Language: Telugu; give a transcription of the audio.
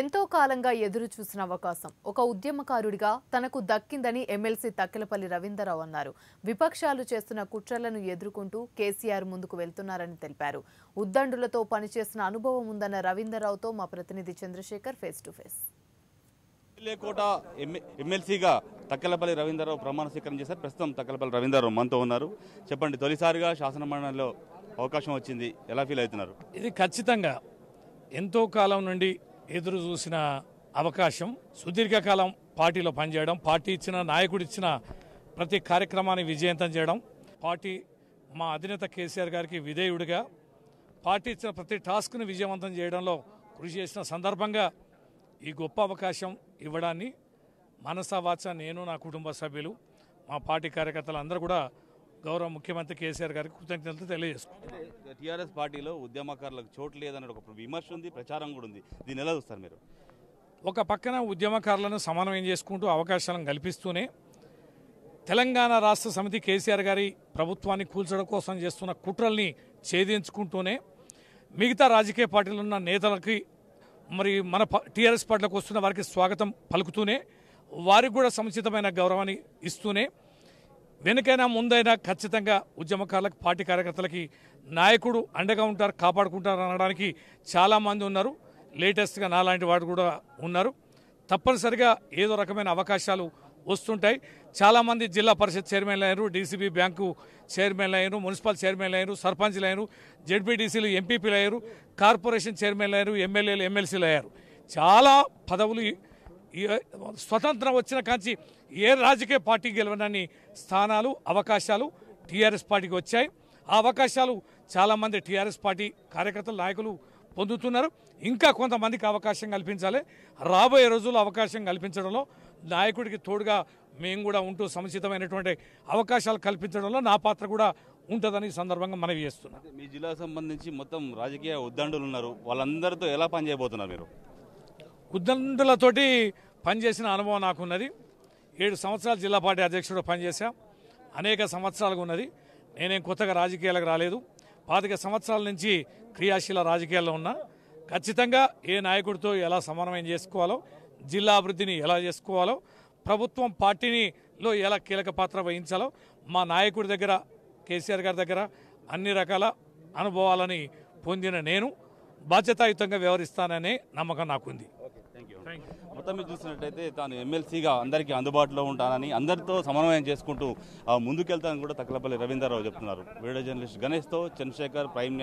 ఎంతో కాలంగా ఎదురు చూసిన అవకాశం ఒక ఉద్యమకారుడిగా తనకు దక్కిందని ఎమ్మెల్సీ తక్కెలపల్లి రవీందర్రావు అన్నారు విపక్షాలు చేస్తున్న కుట్రలను ఎదుర్కొంటూ కేసీఆర్ ముందుకు వెళ్తున్నారని తెలిపారు ఉద్దండులతో పనిచేసిన అనుభవం ఉందన్న రవీందర్రావుతో మా ప్రతినిధి చంద్రశేఖర్ ఫేస్ టు ఫేస్ లేకోట ఎమ్మెల్సీగా తక్కలపల్లి రవీందర్రావు ప్రమాణ స్వీకారం చేశారు ప్రస్తుతం తక్కలపల్లి రవీందర్రావు మనతో ఉన్నారు చెప్పండి తొలిసారిగా శాసనమండలిలో అవకాశం వచ్చింది ఎలా ఫీల్ అవుతున్నారు ఇది ఖచ్చితంగా ఎంతో కాలం నుండి ఎదురు చూసిన అవకాశం సుదీర్ఘకాలం పార్టీలో పనిచేయడం పార్టీ ఇచ్చిన నాయకుడు ఇచ్చిన ప్రతి కార్యక్రమాన్ని విజయవంతం చేయడం పార్టీ మా అధినేత కేసీఆర్ గారికి విధేయుడిగా పార్టీ ఇచ్చిన ప్రతి టాస్క్ను విజయవంతం చేయడంలో కృషి చేసిన సందర్భంగా ఈ గొప్ప అవకాశం ఇవ్వడాన్ని మనసావాచ నేను నా కుటుంబ సభ్యులు మా పార్టీ కార్యకర్తలు అందరూ కూడా గౌరవ ముఖ్యమంత్రి కేసీఆర్ గారికి కృతజ్ఞతలు తెలియజేసుకుంటున్నాను టీఆర్ఎస్ పార్టీలో ఉద్యమకారులకు చోటు లేదన్న ఒక విమర్శ ఉంది ప్రచారం కూడా ఉంది దీన్ని ఎలా చూస్తారు మీరు ఒక పక్కన ఉద్యమకారులను సమన్వయం చేసుకుంటూ అవకాశాలను కల్పిస్తూనే తెలంగాణ రాష్ట్ర సమితి కేసీఆర్ గారి ప్రభుత్వాన్ని కూల్చడం కోసం చేస్తున్న కుట్రల్ని ఛేదించుకుంటూనే మిగతా రాజకీయ పార్టీలు ఉన్న నేతలకి మరి మన టీఆర్ఎస్ పార్టీలకు వస్తున్న వారికి స్వాగతం పలుకుతూనే వారికి కూడా సముచితమైన గౌరవాన్ని ఇస్తూనే వెనుకైనా ముందైనా ఖచ్చితంగా ఉద్యమకారులకు పార్టీ కార్యకర్తలకి నాయకుడు అండగా ఉంటారు కాపాడుకుంటారు అనడానికి చాలామంది ఉన్నారు లేటెస్ట్గా నాలాంటి వాడు కూడా ఉన్నారు తప్పనిసరిగా ఏదో రకమైన అవకాశాలు వస్తుంటాయి చాలామంది జిల్లా పరిషత్ చైర్మన్లు అయినారు డీసీబీ బ్యాంకు చైర్మన్లు అయినారు మున్సిపల్ చైర్మన్లు అయినారు సర్పంచ్లు అయినారు జెడ్పీడీసీలు ఎంపీపీలు అయ్యారు కార్పొరేషన్ చైర్మన్లు అయినారు ఎమ్మెల్యేలు ఎమ్మెల్సీలు అయ్యారు చాలా పదవులు స్వతంత్రం వచ్చిన కాంచి ఏ రాజకీయ పార్టీ గెలవనని స్థానాలు అవకాశాలు టీఆర్ఎస్ పార్టీకి వచ్చాయి ఆ అవకాశాలు చాలామంది టీఆర్ఎస్ పార్టీ కార్యకర్తలు నాయకులు పొందుతున్నారు ఇంకా కొంతమందికి అవకాశం కల్పించాలి రాబోయే రోజుల్లో అవకాశం కల్పించడంలో నాయకుడికి తోడుగా మేము కూడా ఉంటూ సముచితమైనటువంటి అవకాశాలు కల్పించడంలో నా పాత్ర కూడా ఉంటుందని సందర్భంగా మనవి చేస్తున్నాం మీ జిల్లా సంబంధించి మొత్తం రాజకీయ ఉద్దండులు ఉన్నారు వాళ్ళందరితో ఎలా పనిచేయబోతున్నారు మీరు ఉద్దండులతోటి పనిచేసిన అనుభవం నాకున్నది ఏడు సంవత్సరాలు జిల్లా పార్టీ అధ్యక్షుడు పనిచేశాం అనేక సంవత్సరాలుగా ఉన్నది నేనేం కొత్తగా రాజకీయాలకు రాలేదు పాతిక సంవత్సరాల నుంచి క్రియాశీల రాజకీయాల్లో ఉన్నా ఖచ్చితంగా ఏ నాయకుడితో ఎలా సమన్వయం చేసుకోవాలో జిల్లా అభివృద్ధిని ఎలా చేసుకోవాలో ప్రభుత్వం పార్టీనిలో ఎలా కీలక పాత్ర వహించాలో మా నాయకుడి దగ్గర కేసీఆర్ గారి దగ్గర అన్ని రకాల అనుభవాలని పొందిన నేను బాధ్యతాయుతంగా వ్యవహరిస్తాననే నమ్మకం నాకుంది మొత్తం మీరు చూసినట్టయితే తాను ఎమ్మెల్సీగా అందరికీ అందుబాటులో ఉంటానని అందరితో సమన్వయం చేసుకుంటూ ముందుకెళ్తానని కూడా తక్కలపల్లి రావు చెప్తున్నారు వీడియో జర్నలిస్ట్ గణేష్తో చంద్రశేఖర్ ప్రైమ్